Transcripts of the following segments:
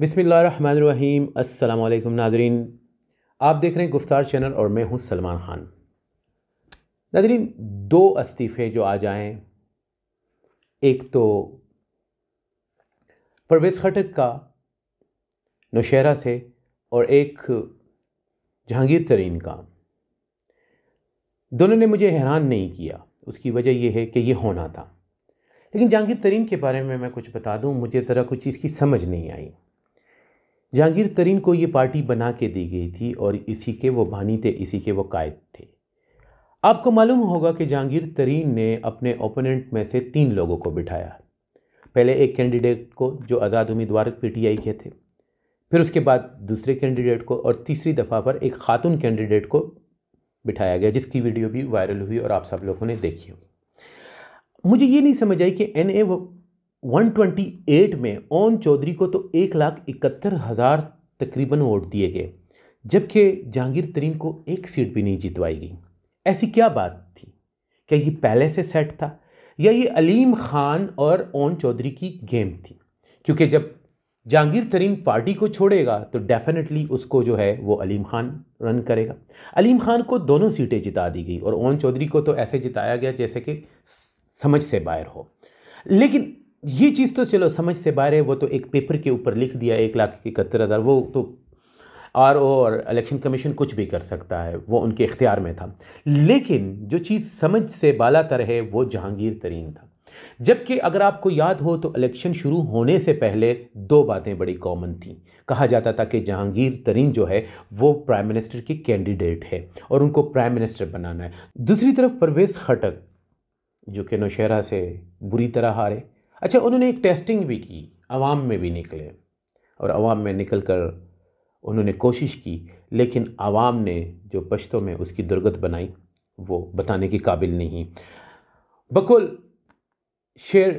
बिसमीम् अल्लाम नादरीन आप देख रहे हैं गुफ्तार चैनल और मैं हूं सलमान ख़ान नादरीन दो इस्तीफ़े जो आ जाएं एक तो परवेज़ खटक का नौशहरा से और एक जहांगीर तरीन का दोनों ने मुझे हैरान नहीं किया उसकी वजह यह है कि ये होना था लेकिन जहांगीर तरीन के बारे में मैं कुछ बता दूं मुझे ज़रा कुछ चीज़ की समझ नहीं आई जहांगीर तरीन को ये पार्टी बना के दी गई थी और इसी के वो भानी थे इसी के वो कायद थे आपको मालूम होगा कि जहांगीर तरीन ने अपने ओपोनेंट में से तीन लोगों को बिठाया पहले एक कैंडिडेट को जो आज़ाद उम्मीदवार पीटीआई के थे फिर उसके बाद दूसरे कैंडिडेट को और तीसरी दफ़ा पर एक खातून कैंडिडेट को बिठाया गया जिसकी वीडियो भी वायरल हुई और आप सब लोगों ने देखी होगी मुझे ये नहीं समझ आई कि एन ए 128 में ओन चौधरी को तो एक लाख इकहत्तर हज़ार तकरीबन वोट दिए गए जबकि जहांगीर तरीन को एक सीट भी नहीं जितवाई गई ऐसी क्या बात थी क्या ये पहले से सेट था या ये अलीम खान और ओन चौधरी की गेम थी क्योंकि जब जहांगीर तरीन पार्टी को छोड़ेगा तो डेफिनेटली उसको जो है वो अलीम खान रन करेगा अलीम खान को दोनों सीटें जिता दी गई और ओन चौधरी को तो ऐसे जिताया गया जैसे कि समझ से बाहर हो लेकिन ये चीज़ तो चलो समझ से बाहर है वो तो एक पेपर के ऊपर लिख दिया एक लाख इकहत्तर हज़ार वो तो आर ओ और इलेक्शन कमीशन कुछ भी कर सकता है वो उनके इख्तियार में था लेकिन जो चीज़ समझ से बाला तर है वो जहांगीर तरीन था जबकि अगर आपको याद हो तो इलेक्शन शुरू होने से पहले दो बातें बड़ी कॉमन थी कहा जाता था कि जहांगीर तरीन जो है वो प्राइम मिनिस्टर की कैंडिडेट है और उनको प्राइम मिनिस्टर बनाना है दूसरी तरफ परवेज़ खटक जो कि नौशहरा से बुरी तरह हारे अच्छा उन्होंने एक टेस्टिंग भी की आवाम में भी निकले और आवाम में निकल कर उन्होंने कोशिश की लेकिन आवाम ने जो पश्तों में उसकी दुर्गत बनाई वो बताने के काबिल नहीं बकुल शेर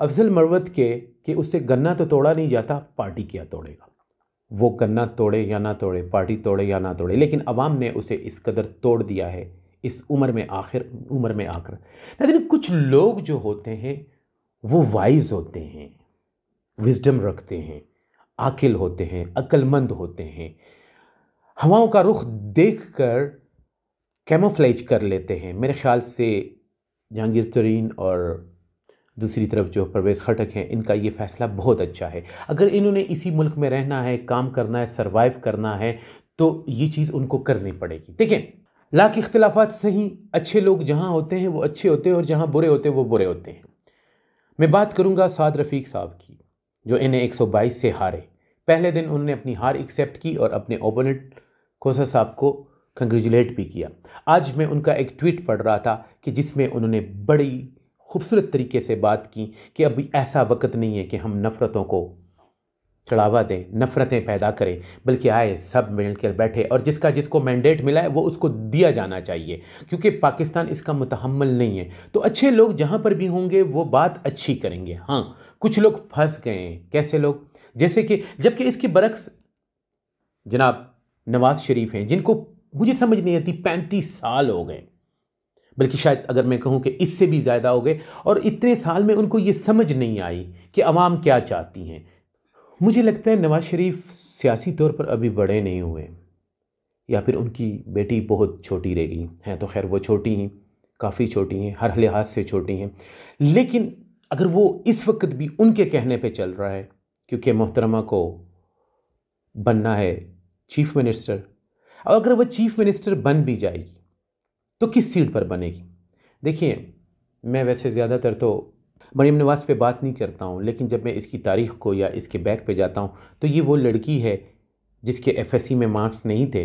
अफजल मरवत के कि उससे गन्ना तो तोड़ा नहीं जाता पार्टी क्या तोड़ेगा वो गन्ना तोड़े या ना तोड़े पार्टी तोड़े या ना तोड़े लेकिन अवाम ने उसे इस कदर तोड़ दिया है इस उम्र में आखिर उम्र में आकर लेकिन कुछ लोग जो होते हैं वो वाइज होते हैं विजडम रखते हैं आकिल होते हैं अक्लमंद होते हैं हवाओं का रुख देख कर कैमोफ्लेज कर लेते हैं मेरे ख्याल से जहांगीर तरीन और दूसरी तरफ जो परवेज़ खटक हैं इनका ये फ़ैसला बहुत अच्छा है अगर इन्होंने इसी मुल्क में रहना है काम करना है सरवाइव करना है तो ये चीज़ उनको करनी पड़ेगी देखें लाख इख्तलाफात सही अच्छे लोग जहाँ होते हैं वो अच्छे होते हैं और जहाँ बुरे होते हैं वो बुरे होते हैं मैं बात करूंगा साद रफ़ीक साहब की जो इन्हें 122 से हारे पहले दिन उन्होंने अपनी हार एक्सेप्ट की और अपने ओपोनेंट खोसा साहब को कंग्रेचुलेट भी किया आज मैं उनका एक ट्वीट पढ़ रहा था कि जिसमें उन्होंने बड़ी खूबसूरत तरीके से बात की कि अभी ऐसा वक्त नहीं है कि हम नफ़रतों को चढ़ावा दें नफ़रतें पैदा करें बल्कि आए सब मिलकर बैठे और जिसका जिसको मैंडेट मिला है वो उसको दिया जाना चाहिए क्योंकि पाकिस्तान इसका मुतहमल नहीं है तो अच्छे लोग जहाँ पर भी होंगे वो बात अच्छी करेंगे हाँ कुछ लोग फंस गए हैं कैसे लोग जैसे कि जबकि इसके बरक्स जनाब नवाज़ शरीफ हैं जिनको मुझे समझ नहीं आती पैंतीस साल हो गए बल्कि शायद अगर मैं कहूँ कि इससे भी ज़्यादा हो गए और इतने साल में उनको ये समझ नहीं आई कि आवाम क्या चाहती हैं मुझे लगता है नवाज शरीफ सियासी तौर पर अभी बड़े नहीं हुए या फिर उनकी बेटी बहुत छोटी रह गई हैं तो खैर वो छोटी हैं काफ़ी छोटी हैं हर लिहाज से छोटी हैं लेकिन अगर वो इस वक्त भी उनके कहने पे चल रहा है क्योंकि मोहतरमा को बनना है चीफ मिनिस्टर और अगर वह चीफ मिनिस्टर बन भी जाएगी तो किस सीट पर बनेगी देखिए मैं वैसे ज़्यादातर तो मरीम नवाज़ पे बात नहीं करता हूँ लेकिन जब मैं इसकी तारीख़ को या इसके बैक पे जाता हूँ तो ये वो लड़की है जिसके एफएससी में मार्क्स नहीं थे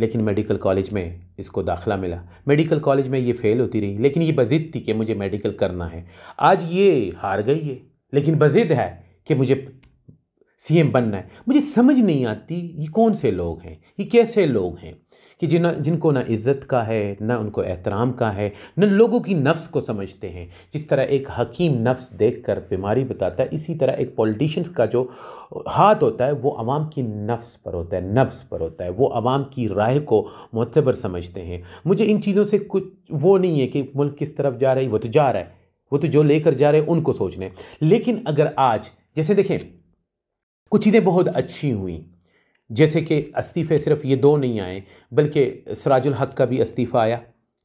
लेकिन मेडिकल कॉलेज में इसको दाखला मिला मेडिकल कॉलेज में ये फ़ेल होती रही लेकिन ये बजिद थी कि मुझे मेडिकल करना है आज ये हार गई है लेकिन बजिद है कि मुझे सीएम बनना है मुझे समझ नहीं आती ये कौन से लोग हैं ये कैसे लोग हैं कि जिन जिनको ना इज़्ज़त का है ना उनको एहतराम का है न लोगों की नफ्स को समझते हैं जिस तरह एक हकीम नफ्स देख कर बीमारी बताता है इसी तरह एक पॉलिटिशन का जो हाथ होता है वो आवाम की नफ्स पर होता है नफ्स पर होता है वो आवाम की राय को मतबर समझते हैं मुझे इन चीज़ों से कुछ वो नहीं है कि मुल्क किस तरफ जा रही वो तो जा रहा है वो तो जो लेकर जा रहे हैं उनको सोचने लेकिन अगर आज जैसे देखें कुछ चीज़ें बहुत अच्छी हुई जैसे कि इस्तीफ़े सिर्फ ये दो नहीं आए बल्कि सराजुल हक का भी इस्तीफ़ा आया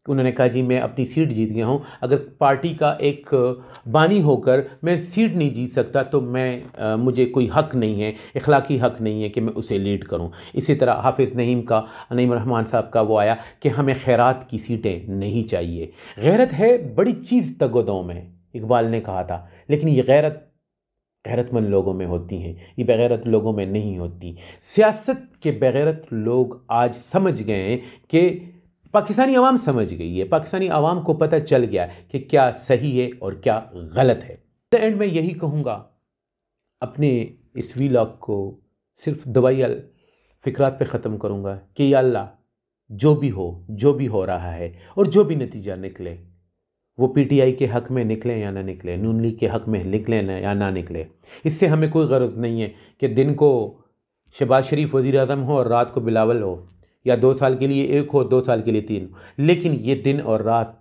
उन्होंने कहा जी मैं अपनी सीट जीत गया हूँ अगर पार्टी का एक बानी होकर मैं सीट नहीं जीत सकता तो मैं आ, मुझे कोई हक नहीं है इखलाकी हक नहीं है कि मैं उसे लीड करूँ इसी तरह हाफिज़ नहीम का नईम रहमान साहब का वो आया कि हमें खैरात की सीटें नहीं चाहिए गैरत है बड़ी चीज़ तगोदों में इकबाल ने कहा था लेकिन ये गैरत गैरतमंद लोगों में होती हैं ये बगैरत लोगों में नहीं होती सियासत के बगैरत लोग आज समझ गए हैं कि पाकिस्तानी आवाम समझ गई है पाकिस्तानी आवाम को पता चल गया कि क्या सही है और क्या गलत है द एंड मैं यही कहूँगा अपने इस वीलॉग को सिर्फ दवाई फ़िक्रात पे ख़त्म करूँगा कि अल्लाह जो भी हो जो भी हो रहा है और जो भी नतीजा निकले वो पीटीआई के हक़ में निकलें या ना निकलें नून लीग के हक़ में निकलें या ना निकले इससे हमें कोई गर्ज नहीं है कि दिन को शहबाज शरीफ वज़ी अजम हो और रात को बिलावल हो या दो साल के लिए एक हो दो साल के लिए तीन हो लेकिन ये दिन और रात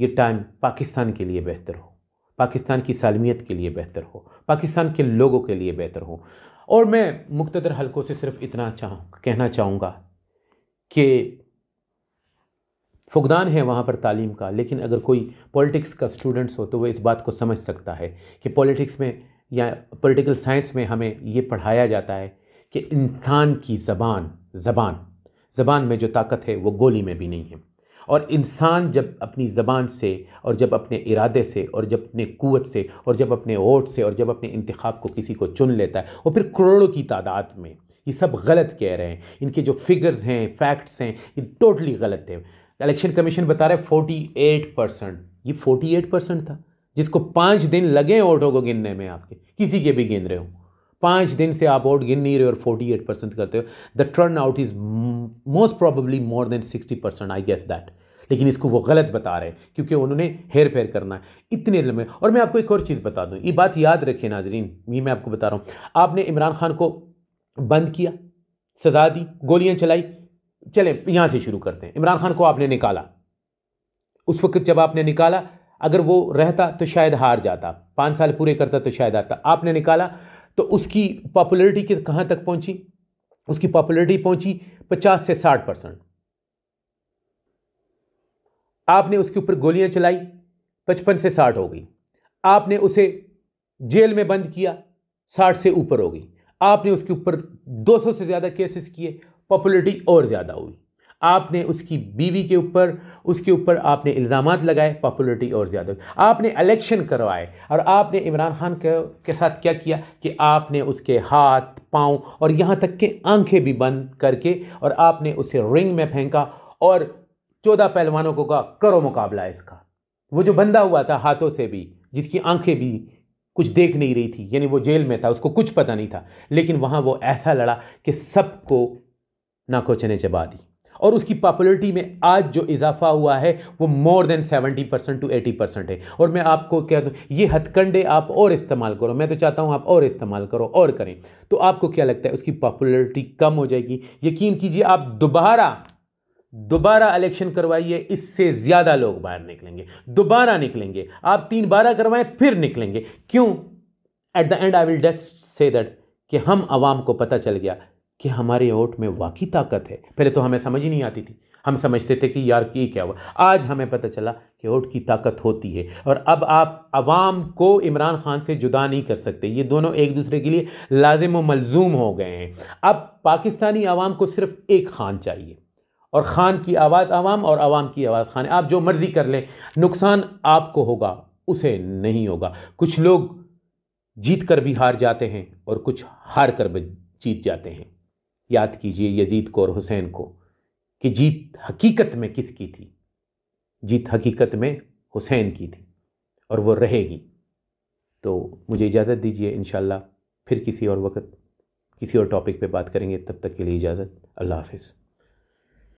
ये टाइम पाकिस्तान के लिए बेहतर हो पाकिस्तान की सालमियत के लिए बेहतर हो पाकिस्तान के लोगों के लिए बेहतर हो और मैं मुख्तर हलकों से सिर्फ इतना चाह कहना चाहूँगा कि फुकदान है वहाँ पर तालीम का लेकिन अगर कोई पॉलिटिक्स का स्टूडेंट्स हो तो वह इस बात को समझ सकता है कि पॉलिटिक्स में या पॉलिटिकल साइंस में हमें ये पढ़ाया जाता है कि इंसान की ज़बान ज़बान ज़बान में जो ताकत है वो गोली में भी नहीं है और इंसान जब अपनी ज़बान से और जब अपने इरादे से और जब अपने कुत से और जब अपने वोट से और जब अपने इंतखब को किसी को चुन लेता है और फिर करोड़ों की तादाद में ये सब गलत कह रहे हैं इनके जो फिगर्स हैं फैक्ट्स हैं ये टोटली गलत है इलेक्शन कमीशन बता रहे फोर्टी एट परसेंट ये फोर्टी एट परसेंट था जिसको पाँच दिन लगे वोटों को गिनने में आपके किसी के भी गिन रहे हो पाँच दिन से आप वोट गिन नहीं रहे और फोर्टी एट परसेंट करते हो the turn out is most probably more than sixty percent I guess that लेकिन इसको वो गलत बता रहे हैं क्योंकि उन्होंने हेर फेर करना है इतने लम्बे और मैं आपको एक और चीज़ बता दूँ ये बात याद रखिए नाजरीन ये मैं आपको बता रहा हूँ आपने इमरान खान को बंद किया सजा दी गोलियाँ चलाई चले यहां से शुरू करते हैं इमरान खान को आपने निकाला उस वक्त जब आपने निकाला अगर वो रहता तो शायद हार जाता पांच साल पूरे करता तो शायद आता आपने निकाला तो उसकी पॉपुलरिटी कहां तक पहुंची उसकी पॉपुलरिटी पहुंची पचास से साठ परसेंट आपने उसके ऊपर गोलियां चलाई पचपन से साठ हो गई आपने उसे जेल में बंद किया साठ से ऊपर हो गई आपने उसके ऊपर 200 से ज़्यादा केसेस किए पॉपुलरिटी और ज़्यादा हुई आपने उसकी बीवी के ऊपर उसके ऊपर आपने इल्ज़ाम लगाए पॉपुलरिटी और ज़्यादा हुई आपने इलेक्शन करवाए और आपने इमरान खान के, के साथ क्या किया कि आपने उसके हाथ पाँव और यहाँ तक के आंखें भी बंद करके और आपने उसे रिंग में फेंका और चौदह पहलवानों को कहा करो मुकाबला इसका वो जो बंदा हुआ था हाथों से भी जिसकी आंखें भी कुछ देख नहीं रही थी यानी वो जेल में था उसको कुछ पता नहीं था लेकिन वहाँ वो ऐसा लड़ा कि सबको नाकोचने चने चबा दी और उसकी पॉपुलरिटी में आज जो इजाफा हुआ है वो more than seventy percent to eighty percent है और मैं आपको क्या दूँ ये हथकंडे आप और इस्तेमाल करो मैं तो चाहता हूँ आप और इस्तेमाल करो और करें तो आपको क्या लगता है उसकी पॉपुलरिटी कम हो जाएगी यकीन कीजिए आप दोबारा दोबारा इलेक्शन करवाइए इससे ज़्यादा लोग बाहर निकलेंगे दोबारा निकलेंगे आप तीन बारह करवाएं फिर निकलेंगे क्यों at the end I will just say that कि हम आवाम को पता चल गया कि हमारे ओट में वाकई ताकत है पहले तो हमें समझ ही नहीं आती थी हम समझते थे कि यार ये क्या हुआ आज हमें पता चला कि वोट की ताकत होती है और अब आप आवाम को इमरान खान से जुदा नहीं कर सकते ये दोनों एक दूसरे के लिए लाजिम व मलजूम हो गए हैं अब पाकिस्तानी आवाम को सिर्फ एक खान चाहिए और ख़ान की आवाज़ आवाम और आवाम की आवाज़ खान आप जो मर्ज़ी कर लें नुकसान आपको होगा उसे नहीं होगा कुछ लोग जीत कर भी हार जाते हैं और कुछ हार कर भी जीत जाते हैं याद कीजिए यजीद को और हुसैन को कि जीत हकीकत में किसकी थी जीत हकीकत में हुसैन की थी और वो रहेगी तो मुझे इजाज़त दीजिए इन फिर किसी और वक्त किसी और टॉपिक पे बात करेंगे तब तक के लिए इजाज़त अल्लाह हाफिज़